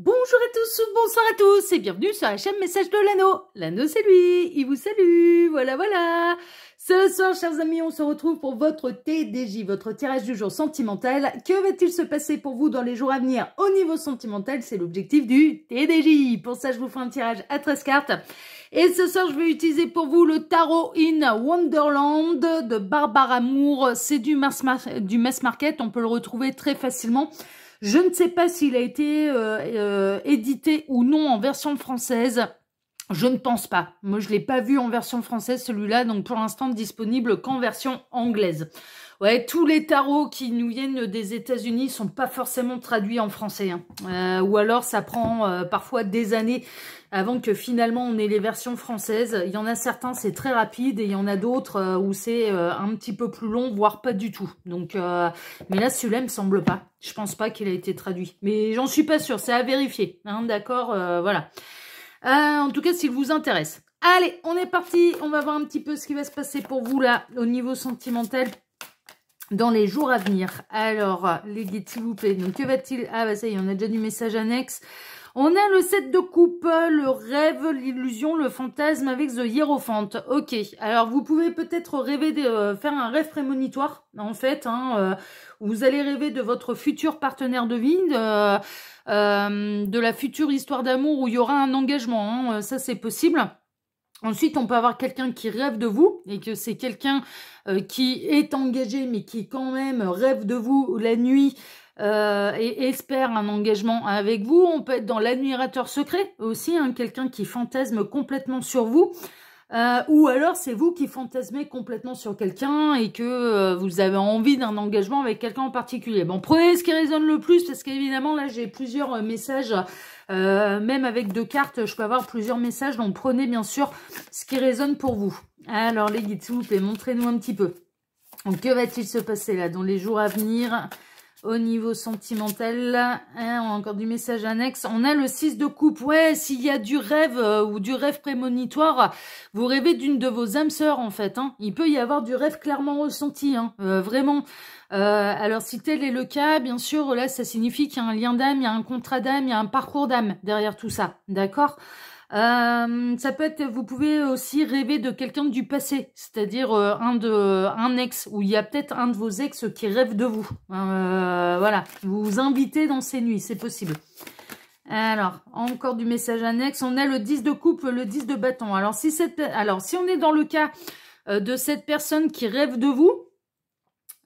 Bonjour à tous bonsoir à tous et bienvenue sur H&M Message de l'anneau. L'anneau c'est lui, il vous salue, voilà voilà. Ce soir, chers amis, on se retrouve pour votre TDJ, votre tirage du jour sentimental. Que va-t-il se passer pour vous dans les jours à venir au niveau sentimental C'est l'objectif du TDJ. Pour ça, je vous fais un tirage à 13 cartes. Et ce soir, je vais utiliser pour vous le Tarot in Wonderland de Barbara Moore. C'est du, mass, du mass market, on peut le retrouver très facilement. Je ne sais pas s'il a été euh, euh, édité ou non en version française. Je ne pense pas. Moi, je ne l'ai pas vu en version française, celui-là. Donc, pour l'instant, disponible qu'en version anglaise. Ouais, tous les tarots qui nous viennent des États-Unis sont pas forcément traduits en français. Hein. Euh, ou alors, ça prend euh, parfois des années avant que finalement on ait les versions françaises. Il y en a certains, c'est très rapide, et il y en a d'autres euh, où c'est un petit peu plus long, voire pas du tout. Donc, mais là, celui-là me semble pas. Je pense pas qu'il a été traduit. Mais j'en suis pas sûre, c'est à vérifier. Hein, d'accord, voilà. en tout cas, s'il vous intéresse. Allez, on est parti. On va voir un petit peu ce qui va se passer pour vous là au niveau sentimental dans les jours à venir. Alors, les guides, loupés, Donc, que va-t-il Ah, bah ça y est, on a déjà du message annexe. On a le set de coupe, le rêve, l'illusion, le fantasme avec The Hierophant. Ok, alors vous pouvez peut-être rêver de euh, faire un rêve prémonitoire, en fait. Hein, euh, vous allez rêver de votre futur partenaire de vie, euh, de, la future histoire d'amour où il y aura un engagement. Hein, ça, c'est possible. Ensuite, on peut avoir quelqu'un qui rêve de vous et que c'est quelqu'un euh, qui est engagé mais qui quand même rêve de vous la nuit euh, et espère un engagement avec vous. On peut être dans l'admirateur secret aussi, hein, quelqu'un qui fantasme complètement sur vous. Euh, ou alors c'est vous qui fantasmez complètement sur quelqu'un et que euh, vous avez envie d'un engagement avec quelqu'un en particulier. Bon, prenez ce qui résonne le plus parce qu'évidemment là j'ai plusieurs euh, messages, même avec deux cartes je peux avoir plusieurs messages, donc prenez bien sûr ce qui résonne pour vous. Alors les guides, montrez-nous un petit peu. Donc que va-t-il se passer là dans les jours à venir au niveau sentimental, hein, on a encore du message annexe. On a le 6 de coupe. Ouais, s'il y a du rêve euh, ou du rêve prémonitoire, vous rêvez d'une de vos âmes sœurs, en fait. Hein. Il peut y avoir du rêve clairement ressenti, hein, euh, vraiment. Euh, alors, si tel est le cas, bien sûr, là, ça signifie qu'il y a un lien d'âme, il y a un contrat d'âme, il y a un parcours d'âme derrière tout ça, d'accord euh, ça peut être, vous pouvez aussi rêver de quelqu'un du passé, c'est-à-dire euh, un de un ex, Ou il y a peut-être un de vos ex qui rêve de vous. Euh, voilà, vous vous invitez dans ces nuits, c'est possible. Alors, encore du message annexe. On a le 10 de coupe, le 10 de bâton. Alors, si, cette, alors, si on est dans le cas de cette personne qui rêve de vous,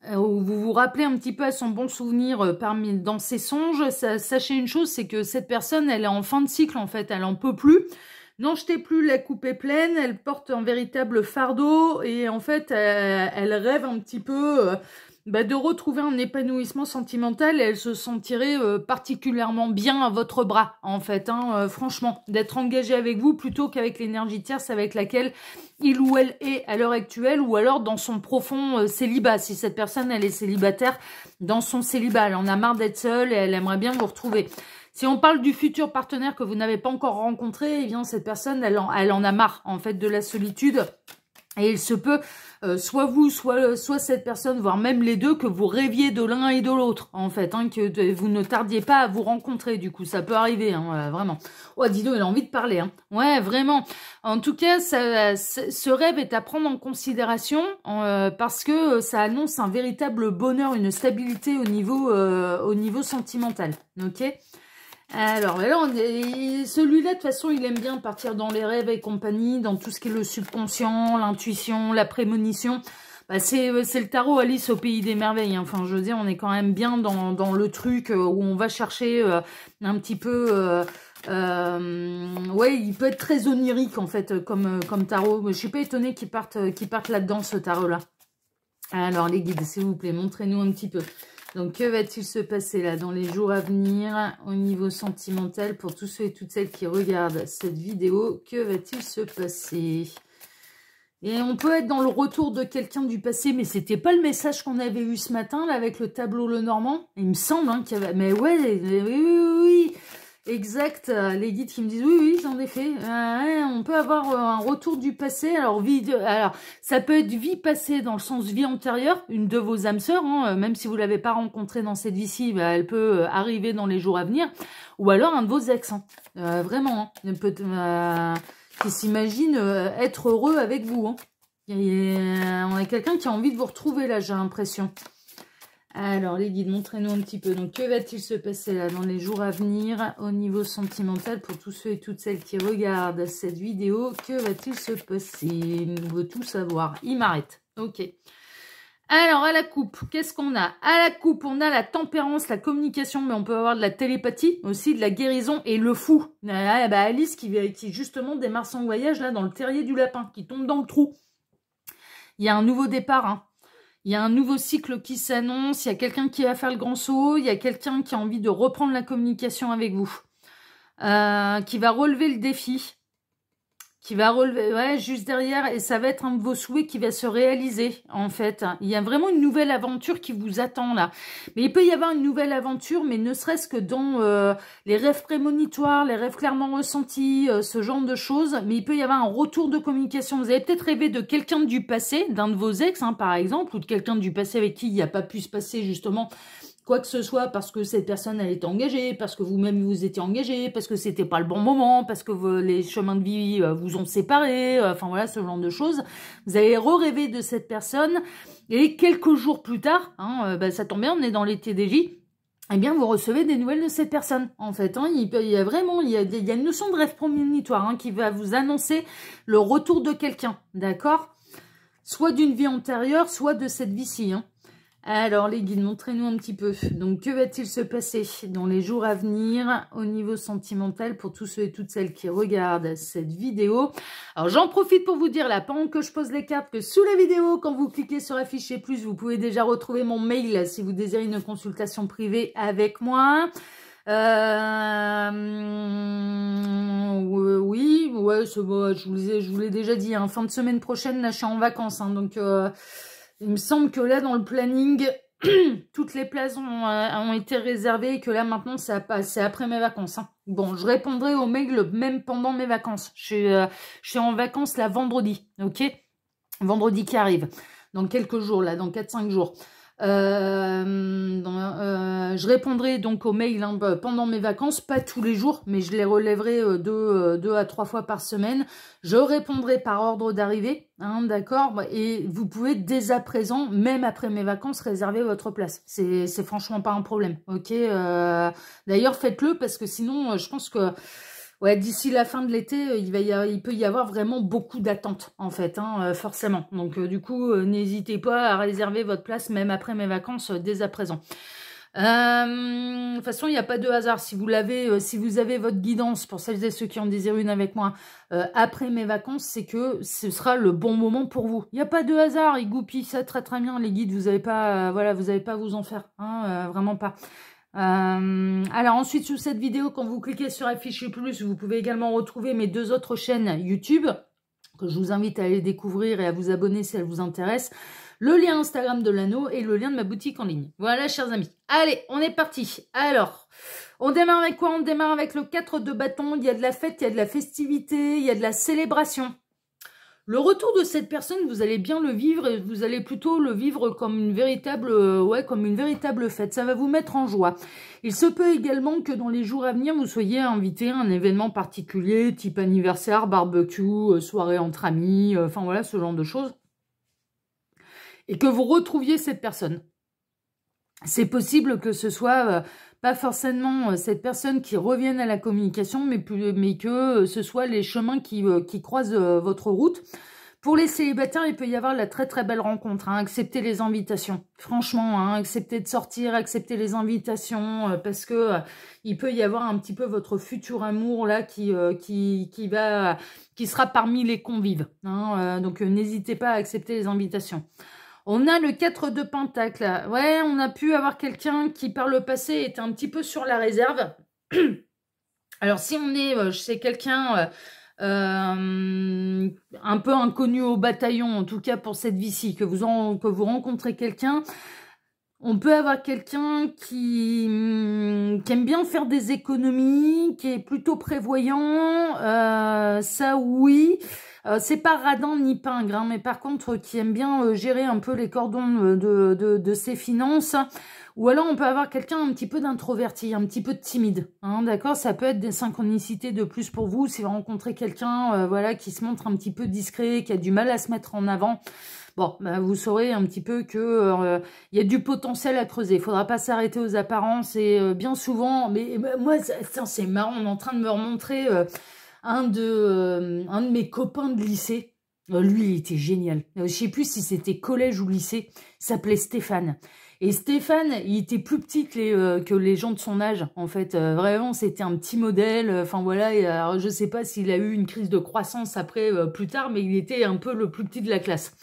euh, vous vous rappelez un petit peu à son bon souvenir euh, parmi dans ses songes, sachez une chose, c'est que cette personne, elle est en fin de cycle en fait, elle en peut plus. N'en jetez plus la coupée pleine, elle porte un véritable fardeau et en fait, euh, elle rêve un petit peu bah, de retrouver un épanouissement sentimental, elle se sentirait euh, particulièrement bien à votre bras, en fait. Hein, euh, franchement, d'être engagée avec vous plutôt qu'avec l'énergie tierce avec laquelle il ou elle est à l'heure actuelle, ou alors dans son profond euh, célibat. Si cette personne, elle est célibataire, dans son célibat, elle en a marre d'être seule et elle aimerait bien vous retrouver. Si on parle du futur partenaire que vous n'avez pas encore rencontré, eh bien cette personne, elle en, elle en a marre, en fait, de la solitude. Et il se peut, euh, soit vous, soit, soit cette personne, voire même les deux, que vous rêviez de l'un et de l'autre, en fait, hein, que vous ne tardiez pas à vous rencontrer, du coup, ça peut arriver, hein, euh, vraiment. Oh, dis donc, il a envie de parler, hein. ouais, vraiment. En tout cas, ce rêve est à prendre en considération, euh, parce que ça annonce un véritable bonheur, une stabilité au niveau, au niveau sentimental, ok alors, celui-là, de toute façon, il aime bien partir dans les rêves et compagnie, dans tout ce qui est le subconscient, l'intuition, la prémonition. Bah, euh, c'est le tarot Alice au pays des merveilles. Hein. Enfin, je veux dire, on est quand même bien dans, dans le truc euh, où on va chercher euh, un petit peu... ouais, il peut être très onirique, en fait, comme, comme tarot. Je suis pas étonnée qu'il parte, qu'il parte là-dedans, ce tarot-là. Alors, les guides, s'il vous plaît, montrez-nous un petit peu. Donc, que va-t-il se passer là dans les jours à venir au niveau sentimental pour tous ceux et toutes celles qui regardent cette vidéo Que va-t-il se passer et on peut être dans le retour de quelqu'un du passé, mais c'était pas le message qu'on avait eu ce matin, là, avec le tableau Le Normand Il me semble hein, qu'il y avait... Mais ouais, oui, oui, oui exact euh, les guides qui me disent oui oui en effet euh, on peut avoir euh, un retour du passé alors vie alors ça peut être vie passée dans le sens vie antérieure une de vos âmes sœurs hein, même si vous l'avez pas rencontrée dans cette vie-ci bah, elle peut arriver dans les jours à venir ou alors un de vos ex hein. vraiment hein. peut, qui s'imagine être heureux avec vous on a quelqu'un qui a envie de vous retrouver là j'ai l'impression alors, les guides, montrez-nous un petit peu. Donc, que va-t-il se passer là dans les jours à venir au niveau sentimental pour tous ceux et toutes celles qui regardent cette vidéo Que va-t-il se passer On veut tout savoir. Il m'arrête. Ok. Alors, à la coupe, qu'est-ce qu'on a À la coupe, on a la tempérance, la communication, mais on peut avoir de la télépathie, aussi de la guérison et le fou. Ah, ah bah, Alice qui, qui, justement démarre son voyage là dans le terrier du lapin, qui tombe dans le trou. Il y a un nouveau départ, hein il y a un nouveau cycle qui s'annonce, il y a quelqu'un qui va faire le grand saut, il y a quelqu'un qui a envie de reprendre la communication avec vous, euh, qui va relever le défi qui va relever ouais, juste derrière et ça va être un de vos souhaits qui va se réaliser en fait. Il y a vraiment une nouvelle aventure qui vous attend là. Mais il peut y avoir une nouvelle aventure, mais ne serait-ce que dans euh, les rêves prémonitoires, les rêves clairement ressentis, euh, ce genre de choses. Mais il peut y avoir un retour de communication. Vous avez peut-être rêvé de quelqu'un du passé, d'un de vos ex hein, par exemple, ou de quelqu'un du passé avec qui il n'y a pas pu se passer justement quoi que ce soit parce que cette personne elle était engagée, parce que vous-même vous étiez engagé, parce que c'était pas le bon moment, parce que les chemins de vie euh, vous ont séparés, euh, enfin voilà ce genre de choses. Vous allez re-rêver de cette personne et quelques jours plus tard, hein, euh, bah, ça tombe bien, on est dans l'été des vies, et eh bien, vous recevez des nouvelles de cette personne. En fait, hein. il, y a vraiment il y a, une notion de rêve prominitoire hein, qui va vous annoncer le retour de quelqu'un, d'accord Soit d'une vie antérieure, soit de cette vie-ci. Hein. Alors, les guides, montrez-nous un petit peu. Donc, que va-t-il se passer dans les jours à venir au niveau sentimental pour tous ceux et toutes celles qui regardent cette vidéo Alors, j'en profite pour vous dire, là, pendant que je pose les cartes, que sous la vidéo, quand vous cliquez sur afficher plus, vous pouvez déjà retrouver mon mail si vous désirez une consultation privée avec moi. Euh, euh, oui, ouais, je vous l'ai déjà dit, hein. fin de semaine prochaine, là, je suis en vacances, hein, donc... Euh, il me semble que là, dans le planning, toutes les places euh, ont, été réservées et que là, maintenant, c'est après mes vacances. Hein. Bon, je répondrai au mail même pendant mes vacances. Je suis, euh, en vacances la vendredi, ok Vendredi qui arrive, dans quelques jours, là, dans 4-5 jours. Euh, euh, je répondrai donc aux mails hein, pendant mes vacances, pas tous les jours, mais je les relèverai euh, deux, à trois fois par semaine. Je répondrai par ordre d'arrivée, hein, d'accord Et vous pouvez dès à présent, même après mes vacances, réserver votre place. C'est franchement pas un problème, ok D'ailleurs, faites-le parce que sinon, je pense que ouais, d'ici la fin de l'été, euh, il, peut y avoir vraiment beaucoup d'attentes, en fait, hein, euh, forcément. Donc, euh, du coup, n'hésitez pas à réserver votre place, même après mes vacances, dès à présent. de toute façon, il n'y a pas de hasard. Si vous si vous avez votre guidance pour celles et ceux qui ont désirent une avec moi après mes vacances, c'est que ce sera le bon moment pour vous. Il n'y a pas de hasard. Ils goupillent ça très très bien les guides. Vous n'avez pas, voilà, vous pas à vous en faire, hein, vraiment pas. Euh, alors ensuite, sous cette vidéo, quand vous cliquez sur Afficher Plus, vous pouvez également retrouver mes deux autres chaînes YouTube que je vous invite à aller découvrir et à vous abonner si elles vous intéressent Le lien Instagram de l'anneau et le lien de ma boutique en ligne. Voilà, chers amis. Allez, on est parti. Alors, on démarre avec quoi On démarre avec le 4 de bâton. Il y a de la fête, il y a de la festivité, il y a de la célébration. Le retour de cette personne, vous allez bien le vivre et vous allez plutôt le vivre comme une véritable, euh, ouais, comme une véritable fête. Ça va vous mettre en joie. Il se peut également que dans les jours à venir, vous soyez invité à un événement particulier, type anniversaire, barbecue, euh, soirée entre amis, euh, enfin voilà, ce genre de choses. Et que vous retrouviez cette personne. C'est possible que ce soit pas forcément euh, cette personne qui revienne à la communication, mais, mais que euh, ce soit les chemins qui, euh, croisent votre route. Pour les célibataires, il peut y avoir la très très belle rencontre. Hein. accepter les invitations. Franchement, hein, acceptez de sortir, accepter les invitations, parce que il peut y avoir un petit peu votre futur amour là qui, qui, qui, va, qui sera parmi les convives. Hein, donc n'hésitez pas à accepter les invitations. On a le 4 de Pentacle. Ouais, on a pu avoir quelqu'un qui, par le passé, était un petit peu sur la réserve. Alors, si on est euh, chez quelqu'un euh, euh, un peu inconnu au bataillon, en tout cas pour cette vie-ci, que, vous que vous rencontrez quelqu'un, on peut avoir quelqu'un mm, qui, aime bien faire des économies, qui est plutôt prévoyant, ça oui. Euh, c'est pas radin ni pingre, hein, mais par contre, euh, qui aime bien euh, gérer un peu les cordons de, de, de, ses finances. Ou alors, on peut avoir quelqu'un un petit peu d'introverti, un petit peu de timide. Hein, D'accord Ça peut être des synchronicités de plus pour vous. Si vous rencontrez quelqu'un voilà, qui se montre un petit peu discret, qui a du mal à se mettre en avant, bon, bah, vous saurez un petit peu que il y a du potentiel à creuser. Il faudra pas s'arrêter aux apparences. Et bien souvent, mais moi, c'est marrant, on est en train de me remontrer un de, euh, un de mes copains de lycée. Euh, lui, il était génial. Euh, je sais plus si c'était collège ou lycée. s'appelait Stéphane. Et Stéphane, il était plus petit que les, gens de son âge, en fait. vraiment, c'était un petit modèle. Enfin, voilà. Et, alors, je sais pas s'il a eu une crise de croissance après, plus tard, mais il était un peu le plus petit de la classe.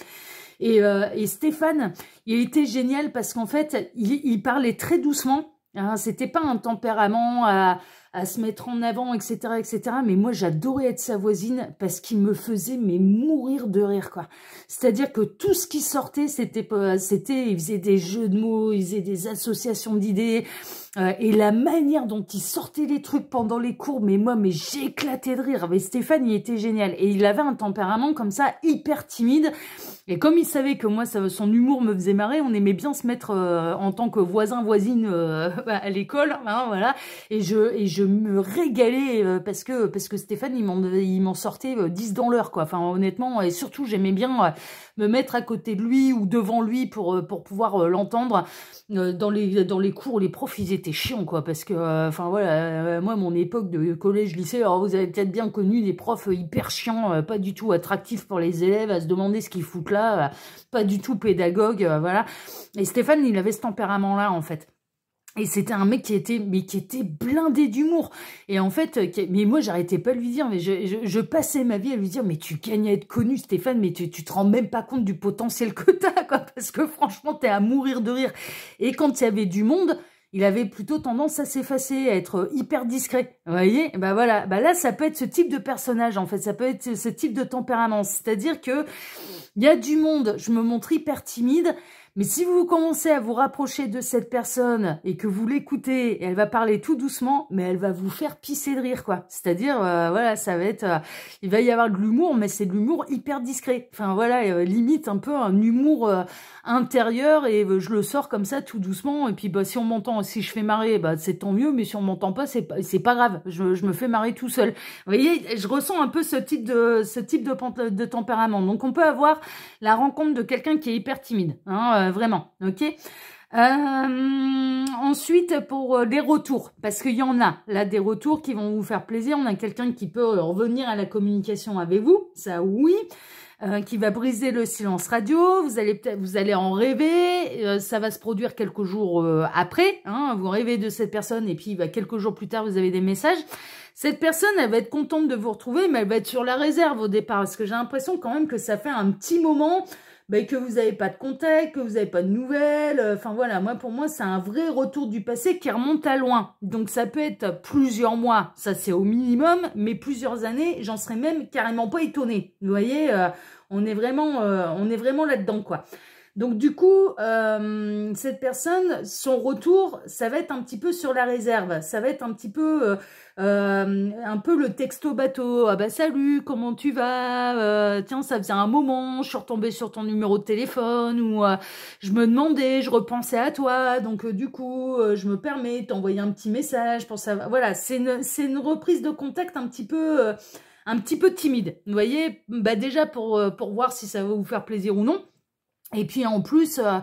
Et, Stéphane, il était génial parce qu'en fait, il, parlait très doucement. Hein, c'était pas un tempérament à, à se mettre en avant, etc. etc. Mais moi, j'adorais être sa voisine parce qu'il me faisait mais mourir de rire. quoi. C'est-à-dire que tout ce qui sortait, c'était c'était, il faisait des jeux de mots, il faisait des associations d'idées. Euh, et la manière dont il sortait les trucs pendant les cours, mais moi, mais j'éclatais de rire. Mais Stéphane, il était génial. Et il avait un tempérament comme ça, hyper timide. Et comme il savait que moi, ça, son humour me faisait marrer, on aimait bien se mettre euh, en tant que voisin, voisine euh, à l'école. Hein, voilà. Et je, et je je me régalais euh, parce que parce que Stéphane, il m'en sortait 10 euh, dans l'heure, quoi. Enfin, honnêtement, et surtout, j'aimais bien euh, me mettre à côté de lui ou devant lui pour, pour pouvoir l'entendre. Dans les, dans les cours, les profs, ils étaient chiants, quoi. Parce que, enfin, voilà, moi, mon époque de collège-lycée, alors vous avez peut-être bien connu des profs hyper chiants, pas du tout attractifs pour les élèves, à se demander ce qu'ils foutent là, pas du tout pédagogue, voilà. Et Stéphane, il avait ce tempérament-là, en fait. Et c'était un mec qui était, mais qui était blindé d'humour. Et en fait, euh, mais moi, j'arrêtais pas de lui dire, mais je, passais ma vie à lui dire, mais tu gagnes à être connu, Stéphane, mais tu, tu te rends même pas compte du potentiel que t'as, quoi, parce que franchement, t'es à mourir de rire. Et quand il y avait du monde, il avait plutôt tendance à s'effacer, à être euh, hyper discret. Vous voyez Bah voilà, bah là, ça peut être ce type de personnage, en fait, ça peut être ce type de tempérament. C'est-à-dire que il y a du monde, je me montre hyper timide, mais si vous commencez à vous rapprocher de cette personne et que vous l'écoutez, elle va parler tout doucement, mais elle va vous faire pisser de rire, quoi. C'est-à-dire, euh, voilà, ça va être... Euh, il va y avoir de l'humour, mais c'est de l'humour hyper discret. Enfin, voilà, euh, limite un peu un humour intérieur, et je le sors comme ça tout doucement. Et puis, bah, si on m'entend, si je fais marrer, bah, c'est tant mieux, mais si on m'entend pas, c'est pas, pas grave. Je, je, me fais marrer tout seul. Vous voyez, je ressens un peu ce type de, ce type de, de tempérament. Donc, on peut avoir la rencontre de quelqu'un qui est hyper timide, hein, euh, vraiment, ok euh, ensuite, pour les euh, retours, parce qu'il y en a, là, des retours qui vont vous faire plaisir. On a quelqu'un qui peut revenir à la communication avec vous, ça oui, qui va briser le silence radio. Vous allez peut-être, vous allez en rêver. ça va se produire quelques jours après. Hein, vous rêvez de cette personne et puis bah, quelques jours plus tard, vous avez des messages. Cette personne, elle va être contente de vous retrouver, mais elle va être sur la réserve au départ, parce que j'ai l'impression quand même que ça fait un petit moment bah, que vous n'avez pas de contact, que vous n'avez pas de nouvelles. Euh, enfin voilà, moi pour moi, c'est un vrai retour du passé qui remonte à loin. Donc ça peut être plusieurs mois, ça c'est au minimum, mais plusieurs années, j'en serais même carrément pas étonnée. Vous voyez, euh, on est vraiment, euh, on est vraiment là-dedans quoi. Donc du coup, euh, cette personne, son retour, ça va être un petit peu sur la réserve. Ça va être un petit peu, euh, euh, un peu le texto bateau. Ah bah salut, comment tu vas Tiens, ça faisait un moment, je suis retombée sur ton numéro de téléphone ou je me demandais, je repensais à toi. Donc du coup, je me permets de t'envoyer un petit message pour savoir. Voilà, c'est une, une, reprise de contact un petit peu, un petit peu timide. Vous voyez, bah déjà pour pour voir si ça va vous faire plaisir ou non. Et puis en plus, euh,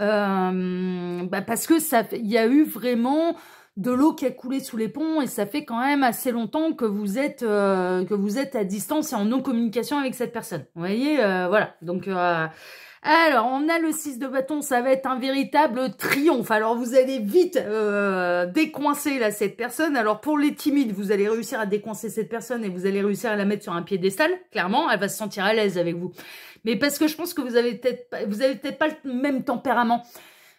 euh, bah, parce que ça, il y a eu vraiment de l'eau qui a coulé sous les ponts et ça fait quand même assez longtemps que vous êtes euh, que vous êtes à distance et en non communication avec cette personne. Vous voyez, voilà. Donc alors, on a le 6 de bâton, ça va être un véritable triomphe. Alors, vous allez vite euh, décoincer là cette personne. Alors, pour les timides, vous allez réussir à décoincer cette personne et vous allez réussir à la mettre sur un piédestal. Clairement, elle va se sentir à l'aise avec vous. Mais parce que je pense que vous avez peut-être vous avez peut-être pas le même tempérament.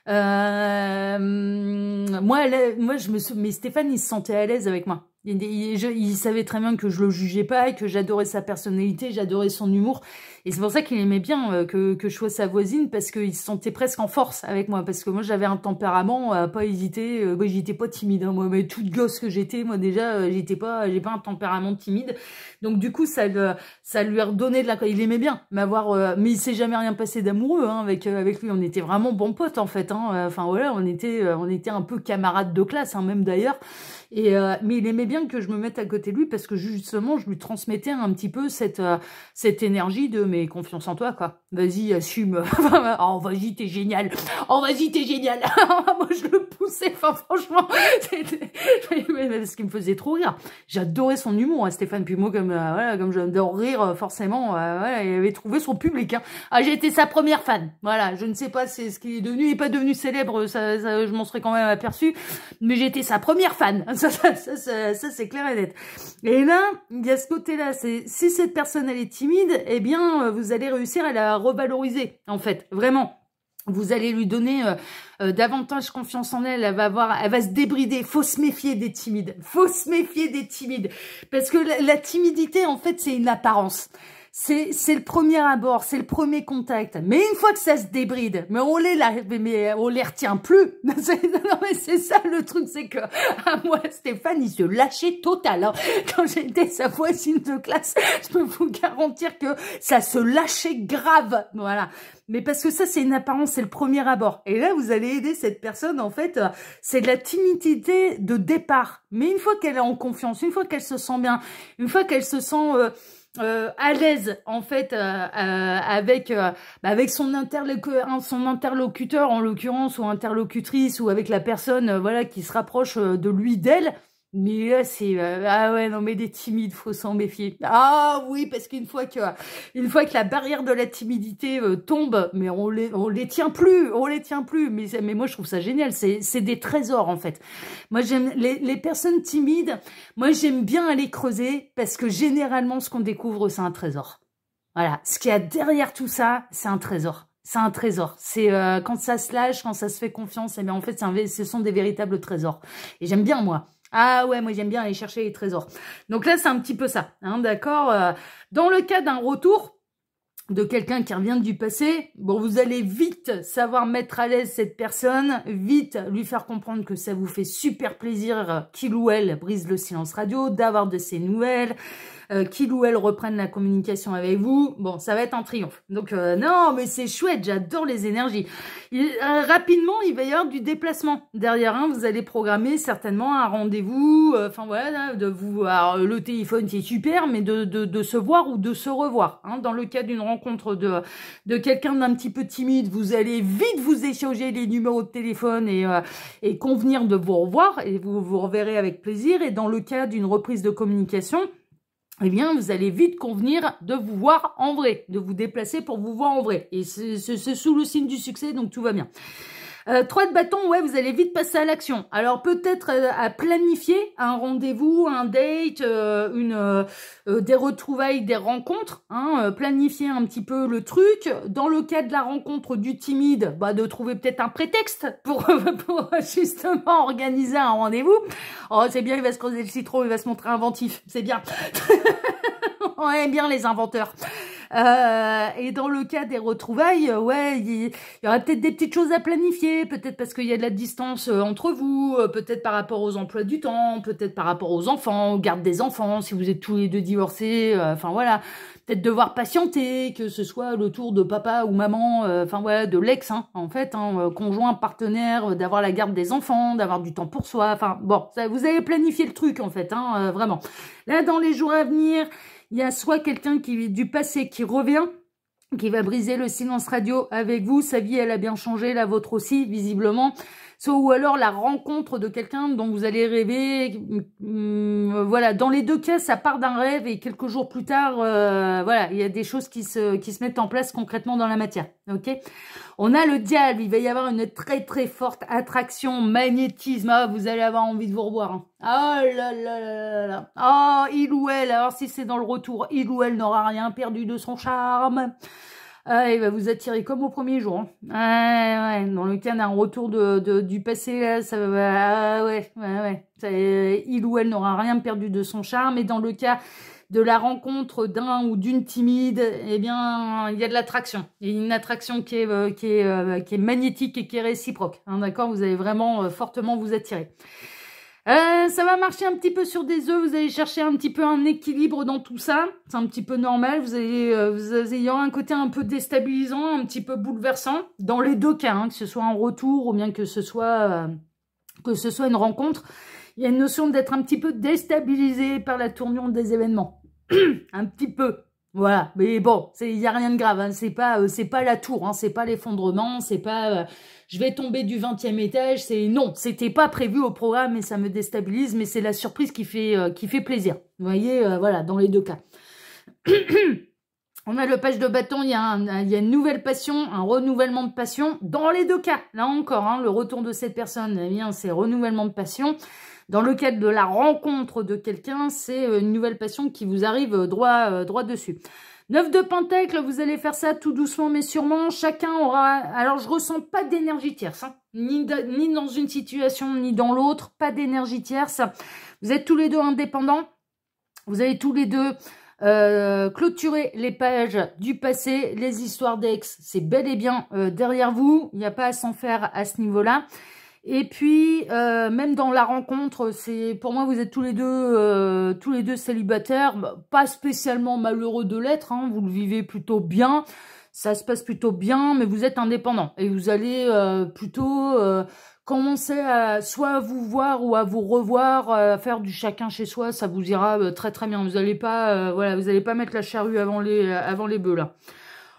Euh, moi, moi, je me mais Stéphane, il se sentait à l'aise avec moi. Il, savait très bien que je le jugeais pas et que j'adorais sa personnalité, j'adorais son humour. Et c'est pour ça qu'il aimait bien euh, que, que, je sois sa voisine parce qu'il se sentait presque en force avec moi. Parce que moi, j'avais un tempérament à pas hésiter. Euh, j'étais pas timide. Hein, moi, mais toute gosse que j'étais, moi, déjà, euh, j'étais pas, j'ai pas un tempérament timide. Donc, du coup, ça, ça lui redonnait de la... Il aimait bien m'avoir... mais il s'est jamais rien passé d'amoureux hein, avec, avec lui. On était vraiment bons potes, en fait. Hein. Enfin, voilà, on était, on était un peu camarades de classe, hein, même d'ailleurs. Et, euh, mais il aimait bien que je me mette à côté de lui parce que justement, je lui transmettais un petit peu cette, euh, cette énergie de « mais confiance en toi, quoi. Vas-y, assume. oh, vas-y, t'es génial. Oh, vas-y, t'es génial. » Moi, je le poussais. Enfin, franchement, ce qui me faisait trop rire. J'adorais son humour, hein, Stéphane Pumeau, comme, euh, voilà, comme j'adore rire, forcément. voilà, il avait trouvé son public. Hein. Ah, j'ai été sa première fan. Voilà, je ne sais pas c'est ce qu'il est devenu. Il n'est pas devenu célèbre, ça je m'en serais quand même aperçu. Mais j'ai été sa première fan ça, ça, ça, ça c'est clair et net. Et là, il y a ce côté-là, c'est si cette personne elle est timide, eh bien euh, vous allez réussir à la revaloriser, en fait, vraiment. Vous allez lui donner euh, euh, davantage confiance en elle. Elle va avoir, elle va se débrider. Faut se méfier des timides. Faut se méfier des timides, parce que la timidité, en fait, c'est une apparence c'est le premier abord, c'est le premier contact. Mais une fois que ça se débride, mais on les, la, les retient plus. non mais c'est ça le truc, c'est que à moi Stéphane, il se lâchait total. Hein. Quand j'étais sa voisine de classe, je peux vous garantir que ça se lâchait grave. Voilà. Mais parce que ça, c'est une apparence, c'est le premier abord. Et là, vous allez aider cette personne, en fait, euh, c'est de la timidité de départ. Mais une fois qu'elle est en confiance, une fois qu'elle se sent bien, une fois qu'elle se sent... Euh, euh, à l'aise en fait euh, euh, avec bah, avec son interlocuteur, son interlocuteur en l'occurrence ou interlocutrice ou avec la personne voilà qui se rapproche de lui d'elle mais là, c'est euh, ah ouais, non mais des timides, faut s'en méfier. Ah oui, parce qu'une fois que une fois que la barrière de la timidité euh, tombe, mais on les on les tient plus, on les tient plus. Mais mais moi je trouve ça génial, c'est c'est des trésors en fait. Moi j'aime les les personnes timides. Moi j'aime bien aller creuser parce que généralement ce qu'on découvre c'est un trésor. Voilà, ce qu'il y a derrière tout ça, c'est un trésor c'est un trésor. C'est euh, quand ça se lâche, quand ça se fait confiance, mais eh en fait, un, ce sont des véritables trésors. Et j'aime bien moi. Ah ouais, moi j'aime bien aller chercher les trésors. Donc là, c'est un petit peu ça, hein, d'accord euh. Dans le cas d'un retour de quelqu'un qui revient du passé, bon, vous allez vite savoir mettre à l'aise cette personne, vite lui faire comprendre que ça vous fait super plaisir euh, qu'il ou elle brise le silence radio, d'avoir de ses nouvelles, euh, qu'il ou elle reprenne la communication avec vous, bon, ça va être un triomphe. Donc, euh, non, mais c'est chouette, j'adore les énergies. Euh, rapidement, il va y avoir du déplacement. Derrière, hein. vous allez programmer certainement un rendez-vous, enfin voilà, de vous, le téléphone c'est super, mais de, de, se voir ou de se revoir. Hein. dans le cas d'une rencontre de, de quelqu'un d'un petit peu timide, vous allez vite vous échanger les numéros de téléphone et, et convenir de vous revoir et vous vous reverrez avec plaisir. Et dans le cas d'une reprise de communication, eh bien, vous allez vite convenir de vous voir en vrai, de vous déplacer pour vous voir en vrai. Et c'est sous le signe du succès, donc tout va bien. Euh, trois de bâton, ouais, vous allez vite passer à l'action. Alors peut-être euh, à planifier un rendez-vous, un date, euh, une, des retrouvailles, des rencontres. Hein, planifier un petit peu le truc. Dans le cas de la rencontre du timide, bah, de trouver peut-être un prétexte pour, justement organiser un rendez-vous. Oh, c'est bien, il va se creuser le citron, il va se montrer inventif. C'est bien. On aime bien les inventeurs. Euh, et dans le cas des retrouvailles, euh, ouais, il y, aura peut-être des petites choses à planifier, peut-être parce qu'il y a de la distance euh, entre vous, peut-être par rapport aux emplois du temps, peut-être par rapport aux enfants, garde des enfants, si vous êtes tous les deux divorcés, enfin voilà, peut-être devoir patienter, que ce soit le tour de papa ou maman, enfin voilà, de l'ex, hein, en fait, hein, conjoint, partenaire, d'avoir la garde des enfants, d'avoir du temps pour soi, enfin bon, ça, vous avez planifié le truc en fait, hein, vraiment. Là, dans les jours à venir, il y a soit quelqu'un qui vit du passé qui revient, qui va briser le silence radio avec vous. Sa vie, elle a bien changé, la vôtre aussi, visiblement. Soit ou alors la rencontre de quelqu'un dont vous allez rêver. Hum, euh, voilà, dans les deux cas, ça part d'un rêve et quelques jours plus tard, euh, voilà, il y a des choses qui se, qui se mettent en place concrètement dans la matière. Ok on a le diable, il va y avoir une très très forte attraction, magnétisme. Ah, vous allez avoir envie de vous revoir. Oh là là là là là. Oh, il ou elle, alors si c'est dans le retour, il ou elle n'aura rien perdu de son charme. il va vous attirer comme au premier jour. Hein. Dans le cas d'un retour de, du passé, ça ouais, ouais, il ou elle n'aura rien perdu de son charme. Et dans le cas de la rencontre d'un ou d'une timide, eh bien, il y a de l'attraction. Il y a une attraction qui est, euh, qui est, euh, qui est magnétique et qui est réciproque. Hein, d'accord Vous allez vraiment euh, fortement vous attirer. ça va marcher un petit peu sur des œufs. Vous allez chercher un petit peu un équilibre dans tout ça. C'est un petit peu normal. Vous avez un côté un peu déstabilisant, un petit peu bouleversant dans les deux cas, hein, que ce soit un retour ou bien que ce soit que ce soit une rencontre. Il y a une notion d'être un petit peu déstabilisé par la tournure des événements. un petit peu. Voilà, mais bon, il n'y a rien de grave, hein. c'est pas, euh, c'est pas la tour, hein. c'est pas l'effondrement, c'est pas euh, je vais tomber du 20e étage, c'est non, c'était pas prévu au programme et ça me déstabilise, mais c'est la surprise qui fait, euh, qui fait plaisir. Vous voyez, voilà, dans les deux cas. On a le page de bâton, il y, a une nouvelle passion, un renouvellement de passion dans les deux cas. Là encore, hein, le retour de cette personne, eh c'est renouvellement de passion dans le cadre de la rencontre de quelqu'un, c'est euh, une nouvelle passion qui vous arrive euh, droit, euh, droit dessus. 9 de pentacle, vous allez faire ça tout doucement mais sûrement. Chacun aura... Alors, je ressens pas d'énergie tierce, hein. ni, dans une situation, ni dans l'autre. Pas d'énergie tierce. Vous êtes tous les deux indépendants. Vous allez tous les deux clôturer les pages du passé, les histoires d'ex, c'est bel et bien derrière vous. Il n'y a pas à s'en faire à ce niveau-là. Et puis, euh, même dans la rencontre, c'est pour moi, vous êtes tous les deux, euh, tous les deux célibataires, bah, pas spécialement malheureux de l'être, hein. vous le vivez plutôt bien, ça se passe plutôt bien, mais vous êtes indépendants et vous allez euh, plutôt commencer à soit à vous voir ou à vous revoir, à faire du chacun chez soi, ça vous ira très très bien. Vous n'allez pas, voilà, vous n'allez pas mettre la charrue avant les, avant les bœufs là.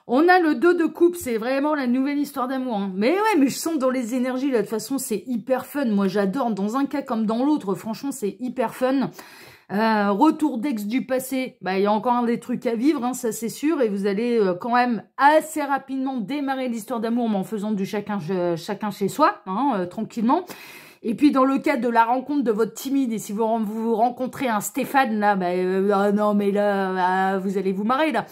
On a le 2 de coupe, c'est vraiment la nouvelle histoire d'amour. Hein. Mais ouais, mais je sens dans les énergies, là, de toute façon, c'est hyper fun. Moi, j'adore, dans un cas comme dans l'autre, franchement, c'est hyper fun. Euh, retour d'ex du passé, bah, il y a encore des trucs à vivre, hein, ça c'est sûr, et vous allez euh, quand même assez rapidement démarrer l'histoire d'amour mais en faisant du chacun, euh, chacun chez soi, hein, tranquillement. Et puis, dans le cadre de la rencontre de votre timide, et si vous, vous rencontrez un Stéphane, là, bah, euh, ah non, mais là, ah, vous allez vous marrer, là.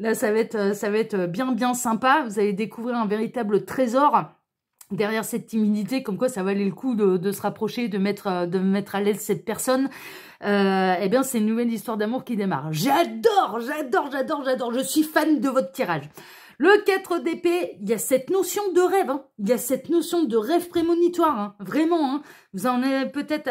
Là, ça va, être, ça va être bien, bien sympa. Vous allez découvrir un véritable trésor derrière cette timidité, comme quoi ça valait le coup de, se rapprocher, de mettre, de mettre à l'aise cette personne, euh, eh bien c'est une nouvelle histoire d'amour qui démarre. J'adore, j'adore, j'adore, j'adore, je suis fan de votre tirage. Le 4 d'épée, il y a cette notion de rêve, hein. il y a cette notion de rêve prémonitoire, hein. vraiment. Hein. Vous en avez peut-être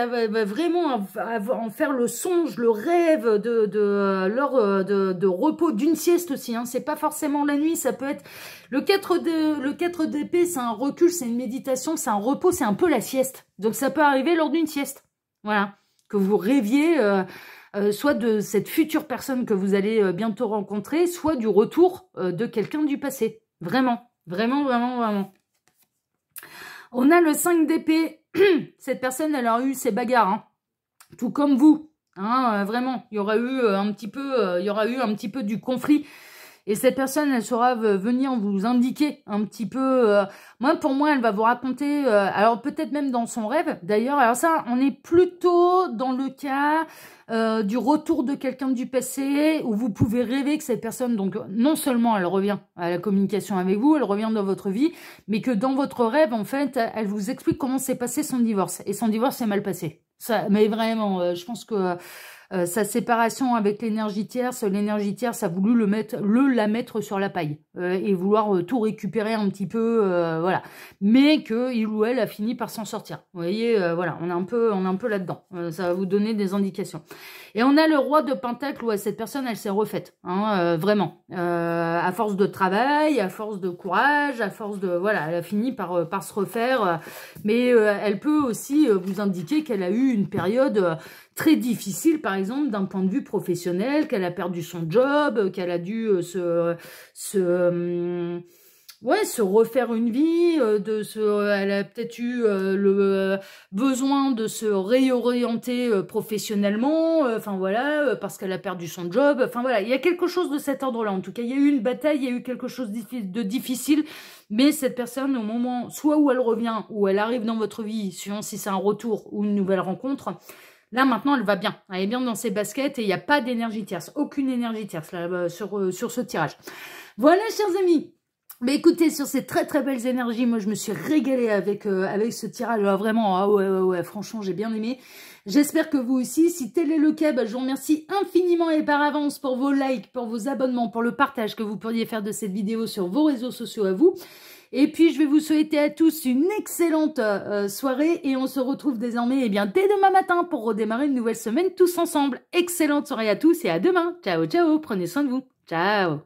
vraiment à, en faire le songe, le rêve de, de euh, euh, de, repos, d'une sieste aussi. C'est pas forcément la nuit, ça peut être... Le 4 le 4 d'épée, c'est un recul, c'est une méditation, c'est un repos, c'est un peu la sieste. Donc ça peut arriver lors d'une sieste, voilà. Que vous rêviez... Euh, euh, soit de cette future personne que vous allez euh, bientôt rencontrer, soit du retour euh, de quelqu'un du passé. Vraiment, vraiment, vraiment, vraiment. On a le 5 d'épée. cette personne, elle a eu ses bagarres, hein. tout comme vous. Hein, vraiment, il y aura eu un petit peu, il y aura eu un petit peu du conflit. Et cette personne, elle saura venir vous indiquer un petit peu. Euh, moi, pour moi, elle va vous raconter, euh, alors peut-être même dans son rêve d'ailleurs. Alors ça, on est plutôt dans le cas euh, du retour de quelqu'un du passé où vous pouvez rêver que cette personne, donc non seulement elle revient à la communication avec vous, elle revient dans votre vie, mais que dans votre rêve, en fait, elle vous explique comment s'est passé son divorce. Et son divorce s'est mal passé. Ça, mais vraiment, je pense que... Euh, sa séparation avec l'énergie tierce, l'énergie tierce a voulu le, mettre, le la mettre sur la paille euh, et vouloir euh, tout récupérer un petit peu, voilà. Mais que il ou elle a fini par s'en sortir. Vous voyez, voilà, on est un peu, on est un peu là-dedans. ça va vous donner des indications. Et on a le roi de Pentacle où cette personne, elle s'est refaite, hein, vraiment. à force de travail, à force de courage, à force de, voilà, elle a fini par, par se refaire. mais elle peut aussi vous indiquer qu'elle a eu une période très difficile, par exemple, d'un point de vue professionnel, qu'elle a perdu son job, euh, qu'elle a dû euh, se... se euh, ouais, se refaire une vie, de se, elle a peut-être eu le besoin de se réorienter professionnellement, enfin voilà, parce qu'elle a perdu son job, enfin voilà, il y a quelque chose de cet ordre-là. En tout cas, il y a eu une bataille, il y a eu quelque chose de difficile, mais cette personne, au moment soit où elle revient, où elle arrive dans votre vie, suivant si c'est un retour ou une nouvelle rencontre, Là, maintenant, elle va bien. Elle est bien dans ses baskets et il n'y a pas d'énergie tierce. Aucune énergie tierce euh, sur, euh, sur ce tirage. Voilà, chers amis. Mais écoutez, sur ces très très belles énergies, moi je me suis régalée avec, euh, ce tirage. Ah, vraiment, ah franchement, j'ai bien aimé. J'espère que vous aussi. Si tel est le cas, bah, je vous remercie infiniment et par avance pour vos likes, pour vos abonnements, pour le partage que vous pourriez faire de cette vidéo sur vos réseaux sociaux à vous. Et puis, je vais vous souhaiter à tous une excellente euh, euh, soirée et on se retrouve désormais eh bien, dès demain matin pour redémarrer une nouvelle semaine tous ensemble. Excellente soirée à tous et à demain. Ciao, ciao. Prenez soin de vous. Ciao.